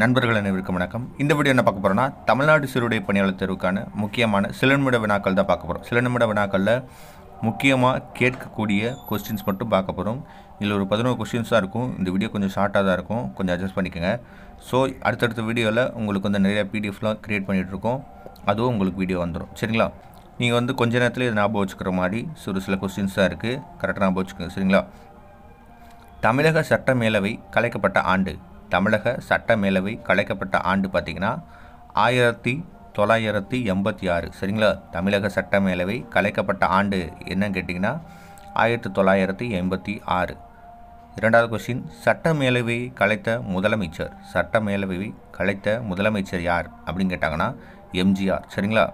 நண்பர்கள் அனைவருக்கும் வணக்கம் இந்த வீடியோ என்ன பார்க்க போகிறோம்னா தமிழ்நாடு சிறுடை பணியாளர் தேர்வுக்கான முக்கியமான சில நிமிட வினாக்கள் தான் பார்க்க போகிறோம் சில நிமிட வினாக்களில் முக்கியமாக கேட்கக்கூடிய கொஸ்டின்ஸ் மட்டும் பார்க்க போகிறோம் இதில் ஒரு பதினோரு கொஸ்டின்ஸ் தான் இருக்கும் இந்த வீடியோ கொஞ்சம் ஷார்ட்டாக தான் இருக்கும் கொஞ்சம் அட்ஜஸ்ட் பண்ணிக்கோங்க ஸோ அடுத்தடுத்த வீடியோவில் உங்களுக்கு வந்து நிறையா பிடிஎஃப்லாம் க்ரியேட் பண்ணிகிட்ருக்கோம் அதுவும் உங்களுக்கு வீடியோ வந்துடும் சரிங்களா நீங்கள் வந்து கொஞ்ச நேரத்தில் இதை ஞாபகம் வச்சுக்கிற மாதிரி ஒரு சில கொஸ்டின்ஸாக இருக்குது கரெக்டாக ஞாபகம் வச்சுக்கோங்க சரிங்களா தமிழக சட்ட மேலவை கலைக்கப்பட்ட ஆண்டு தமிழக சட்ட மேலவை கலைக்கப்பட்ட ஆண்டு பார்த்திங்கன்னா ஆயிரத்தி தொள்ளாயிரத்தி எண்பத்தி ஆறு சரிங்களா தமிழக சட்ட மேலவை கலைக்கப்பட்ட ஆண்டு என்னன்னு கேட்டிங்கன்னா ஆயிரத்தி தொள்ளாயிரத்தி எண்பத்தி ஆறு இரண்டாவது கொஸ்டின் சட்ட மேலவையை கலைத்த முதலமைச்சர் சட்ட மேலவை கலைத்த முதலமைச்சர் யார் அப்படின்னு கேட்டாங்கன்னா எம்ஜிஆர் சரிங்களா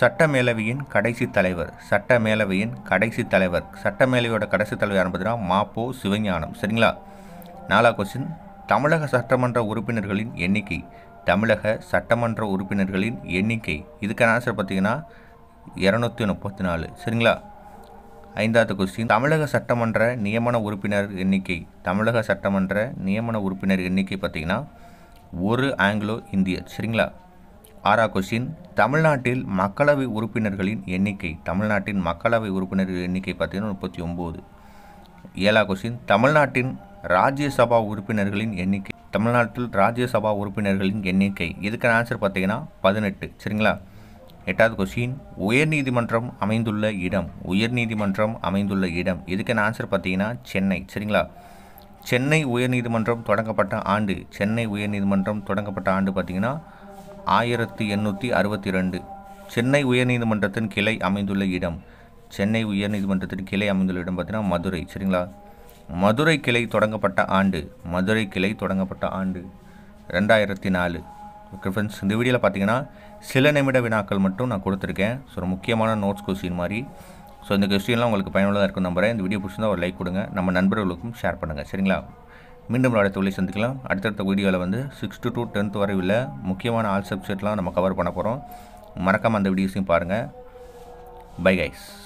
சட்ட மேலவையின் கடைசி தலைவர் சட்ட மேலவையின் கடைசி தலைவர் சட்ட மேலவையோட கடைசி தலைவர் யாருன்னு பார்த்தீங்கன்னா மாப்போ சிவஞானம் சரிங்களா நாலா கொஸ்டின் தமிழக சட்டமன்ற உறுப்பினர்களின் எண்ணிக்கை தமிழக சட்டமன்ற உறுப்பினர்களின் எண்ணிக்கை இதுக்கான ஆன்சர் பார்த்தீங்கன்னா இரநூத்தி முப்பத்தி நாலு சரிங்களா ஐந்தாவது கொஸ்டின் தமிழக சட்டமன்ற நியமன உறுப்பினர் எண்ணிக்கை தமிழக சட்டமன்ற நியமன உறுப்பினர் எண்ணிக்கை பார்த்திங்கன்னா ஒரு ஆங்கிலோ இந்தியர் சரிங்களா ஆறா கொஸ்டின் தமிழ்நாட்டில் மக்களவை உறுப்பினர்களின் எண்ணிக்கை தமிழ்நாட்டின் மக்களவை உறுப்பினர்கள் எண்ணிக்கை பார்த்திங்கன்னா முப்பத்தி ஒம்பது ஏழா கொஸ்டின் தமிழ்நாட்டின் ராஜ்யசபா உறுப்பினர்களின் எண்ணிக்கை தமிழ்நாட்டில் ராஜ்யசபா உறுப்பினர்களின் எண்ணிக்கை இதுக்கான ஆன்சர் பார்த்தீங்கன்னா பதினெட்டு சரிங்களா எட்டாவது கொஸ்டின் உயர்நீதிமன்றம் அமைந்துள்ள இடம் உயர்நீதிமன்றம் அமைந்துள்ள இடம் இதுக்கான ஆன்சர் பார்த்தீங்கன்னா சென்னை சரிங்களா சென்னை உயர்நீதிமன்றம் தொடங்கப்பட்ட ஆண்டு சென்னை உயர்நீதிமன்றம் தொடங்கப்பட்ட ஆண்டு பார்த்தீங்கன்னா ஆயிரத்தி எண்ணூற்றி அறுபத்தி ரெண்டு சென்னை உயர்நீதிமன்றத்தின் கிளை அமைந்துள்ள இடம் சென்னை உயர்நீதிமன்றத்தின் கிளை அமைந்துள்ள இடம் பார்த்தீங்கன்னா மதுரை சரிங்களா மதுரை கிளை தொடங்கப்பட்ட ஆண்டு மதுரை கிளை தொடங்கப்பட்ட ஆண்டு ரெண்டாயிரத்தி நாலு ஓகே ஃப்ரெண்ட்ஸ் இந்த வீடியோவில் பார்த்தீங்கன்னா சில நிமிட வினாக்கள் மட்டும் நான் கொடுத்துருக்கேன் ஸோ ஒரு முக்கியமான நோட்ஸ் கொஸ்டின் மாதிரி ஸோ இந்த கொஸ்டின்லாம் உங்களுக்கு பயனுள்ளதாக இருக்கும் நம்புறேன் இந்த வீடியோ பிடிச்சிருந்தா ஒரு லைக் கொடுங்க நம்ம நண்பர்களுக்கும் ஷேர் பண்ணுங்கள் சரிங்களா மீண்டும் அடுத்த வழி சந்திக்கலாம் அடுத்தடுத்த வீடியோவில் வந்து சிக்ஸ்த்து டு டென்த் வரை உள்ள முக்கியமான ஆல் சப்ஜெக்ட்லாம் நம்ம கவர் பண்ண போகிறோம் மறக்காமல் அந்த வீடியோஸையும் பாருங்கள் பை கைஸ்